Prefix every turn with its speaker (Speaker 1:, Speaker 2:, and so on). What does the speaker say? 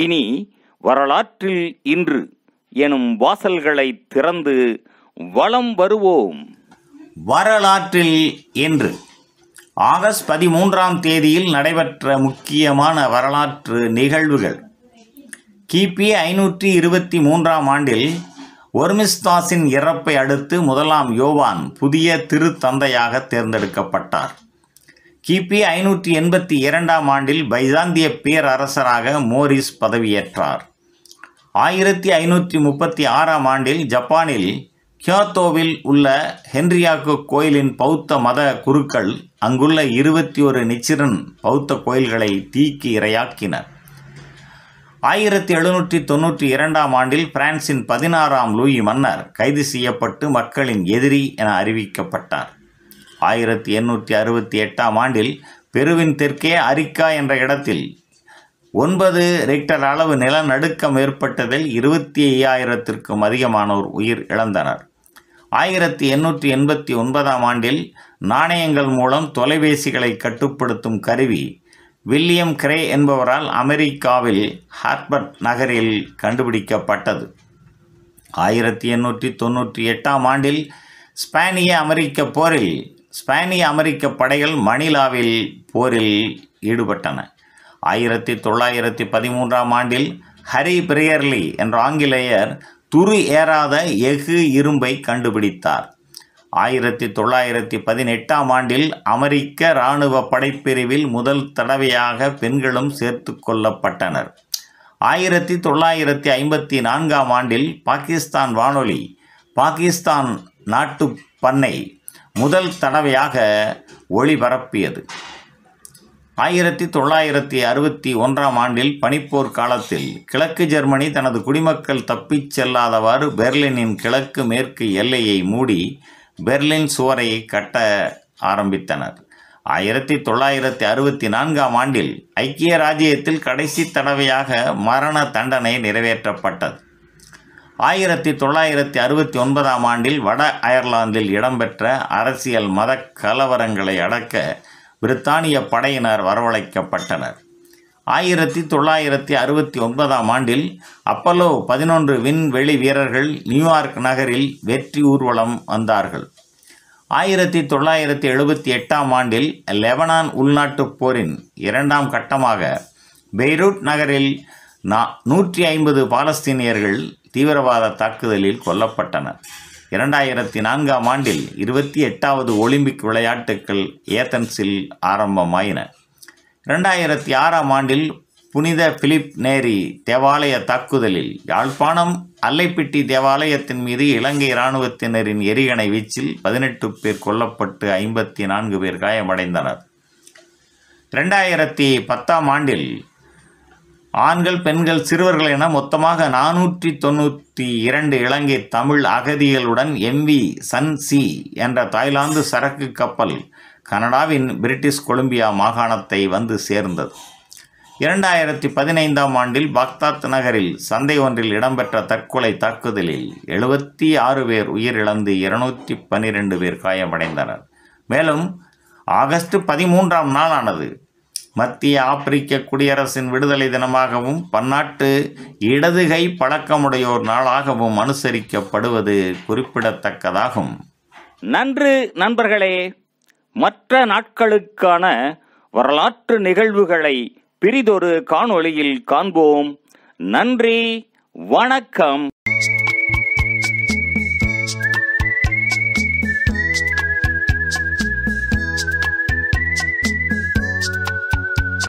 Speaker 1: இனி வரலாற்றில் இன்று எனும் வாசல்களை திறந்து வளம் வருவோம் வரலாற்றில் இன்று ஆகஸ்ட் பதிமூன்றாம் தேதியில் நடைபெற்ற முக்கியமான வரலாற்று நிகழ்வுகள் கிபி ஐநூற்றி இருபத்தி மூன்றாம் ஆண்டில் ஒர்மிஸ்தாஸின் இறப்பை அடுத்து முதலாம் யோவான் புதிய திருத்தந்தையாக தேர்ந்தெடுக்கப்பட்டார் கிபி ஐநூற்றி எண்பத்தி இரண்டாம் ஆண்டில் பைசாந்திய பேரரசராக மோரிஸ் பதவியேற்றார் ஆயிரத்தி ஐநூற்றி முப்பத்தி ஆறாம் ஆண்டில் ஜப்பானில் கியோத்தோவில் உள்ள ஹென்ரியாக்கு கோயிலின் பௌத்த மத குருக்கள் அங்குள்ள இருபத்தி ஒரு நிச்சிரன் பௌத்த கோயில்களை தீக்கு இரையாக்கினர் ஆயிரத்தி எழுநூற்றி தொன்னூற்றி இரண்டாம் ஆண்டில் பிரான்சின் பதினாறாம் லூயி மன்னர் கைது செய்யப்பட்டு மக்களின் எதிரி என அறிவிக்கப்பட்டார் ஆயிரத்தி எண்ணூற்றி அறுபத்தி எட்டாம் ஆண்டில் பெருவின் தெற்கே அரிக்கா என்ற இடத்தில் ஒன்பது ரிக்டர் அளவு நிலநடுக்கம் ஏற்பட்டதில் இருபத்தி ஐயாயிரத்திற்கும் அதிகமானோர் உயிர் இழந்தனர் ஆயிரத்தி எண்ணூற்றி எண்பத்தி ஒன்பதாம் ஆண்டில் நாணயங்கள் மூலம் தொலைபேசிகளை கட்டுப்படுத்தும் கருவி வில்லியம் கிரே என்பவரால் அமெரிக்காவில் ஹார்பர்ட் நகரில் கண்டுபிடிக்கப்பட்டது ஆயிரத்தி எண்ணூற்றி தொண்ணூற்றி எட்டாம் ஆண்டில் ஸ்பானிய அமெரிக்க போரில் ஸ்பானிய அமெரிக்க படைகள் மணிலாவில் போரில் ஈடுபட்டன ஆயிரத்தி தொள்ளாயிரத்தி பதிமூன்றாம் ஆண்டில் ஹரி பிரியர்லி என்ற ஆங்கிலேயர் துரு ஏறாத எஃகு இரும்பை கண்டுபிடித்தார் ஆயிரத்தி தொள்ளாயிரத்தி பதினெட்டாம் ஆண்டில் அமெரிக்க இராணுவ படைப்பிரிவில் முதல் தடவையாக பெண்களும் சேர்த்து கொள்ளப்பட்டனர் ஆயிரத்தி தொள்ளாயிரத்தி ஐம்பத்தி நான்காம் ஆண்டில் பாகிஸ்தான் வானொலி பாகிஸ்தான் நாட்டு பண்ணை முதல் தடவையாக ஒளிபரப்பியது ஆயிரத்தி தொள்ளாயிரத்தி அறுபத்தி ஒன்றாம் ஆண்டில் பனிப்போர் காலத்தில் கிழக்கு ஜெர்மனி தனது குடிமக்கள் தப்பிச் செல்லாதவாறு பெர்லினின் கிழக்கு மேற்கு எல்லையை மூடி பெர்லின் சுவரை கட்ட ஆரம்பித்தனர் ஆயிரத்தி தொள்ளாயிரத்தி அறுபத்தி நான்காம் ஆண்டில் ஐக்கிய ராஜ்யத்தில் கடைசி தடவையாக மரண தண்டனை நிறைவேற்றப்பட்டது ஆயிரத்தி தொள்ளாயிரத்தி அறுபத்தி ஒன்பதாம் ஆண்டில் வட அயர்லாந்தில் இடம்பெற்ற அரசியல் மத கலவரங்களை அடக்க பிரித்தானிய படையினர் வரவழைக்கப்பட்டனர் ஆயிரத்தி தொள்ளாயிரத்தி அறுபத்தி ஒன்பதாம் ஆண்டில் அப்பல்லோ பதினொன்று விண்வெளி வீரர்கள் நியூயார்க் நகரில் வெற்றி ஊர்வலம் வந்தார்கள் ஆயிரத்தி தொள்ளாயிரத்தி எழுபத்தி எட்டாம் ஆண்டில் லெபனான் உள்நாட்டுப் போரின் இரண்டாம் கட்டமாக பெய்ரூட் நகரில் நா நூற்றி ஐம்பது பாலஸ்தீனியர்கள் தீவிரவாத தாக்குதலில் கொல்லப்பட்டனர் இரண்டாயிரத்தி நான்காம் ஆண்டில் இருபத்தி எட்டாவது ஒலிம்பிக் விளையாட்டுக்கள் ஏத்தன்ஸில் ஆரம்பமாயின இரண்டாயிரத்தி ஆறாம் ஆண்டில் புனித பிலிப் நேரி தேவாலய தாக்குதலில் யாழ்ப்பாணம் அல்லைப்பிட்டி தேவாலயத்தின் மீது இலங்கை இராணுவத்தினரின் எரிகணை வீச்சில் பதினெட்டு பேர் கொல்லப்பட்டு ஐம்பத்தி நான்கு பேர் காயமடைந்தனர் இரண்டாயிரத்தி பத்தாம் ஆண்டில் ஆண்கள் பெண்கள் சிறுவர்கள் என மொத்தமாக நானூற்றி தொண்ணூற்றி இரண்டு இலங்கை தமிழ் அகதிகளுடன் எம்வி சன் சி என்ற தாய்லாந்து சரக்கு கப்பல் கனடாவின் பிரிட்டிஷ் கொலம்பியா மாகாணத்தை வந்து சேர்ந்தது இரண்டாயிரத்தி பதினைந்தாம் ஆண்டில் பாக்தாத் நகரில் சந்தை ஒன்றில் இடம்பெற்ற தற்கொலை தாக்குதலில் எழுபத்தி ஆறு பேர் உயிரிழந்து இருநூற்றி பன்னிரெண்டு பேர் காயமடைந்தனர் மேலும் ஆகஸ்ட் பதிமூன்றாம் நாளானது மத்திய ஆப்பிரிக்க குடியரசின் விடுதலை தினமாகவும் பன்னாட்டு இடதுகை பழக்கமுடையோர் நாளாகவும் அனுசரிக்கப்படுவது குறிப்பிடத்தக்கதாகும் நன்று நண்பர்களே மற்ற நாட்களுக்கான வரலாற்று நிகழ்வுகளை பிரிதொரு காணொளியில் காண்போம் நன்றி வணக்கம்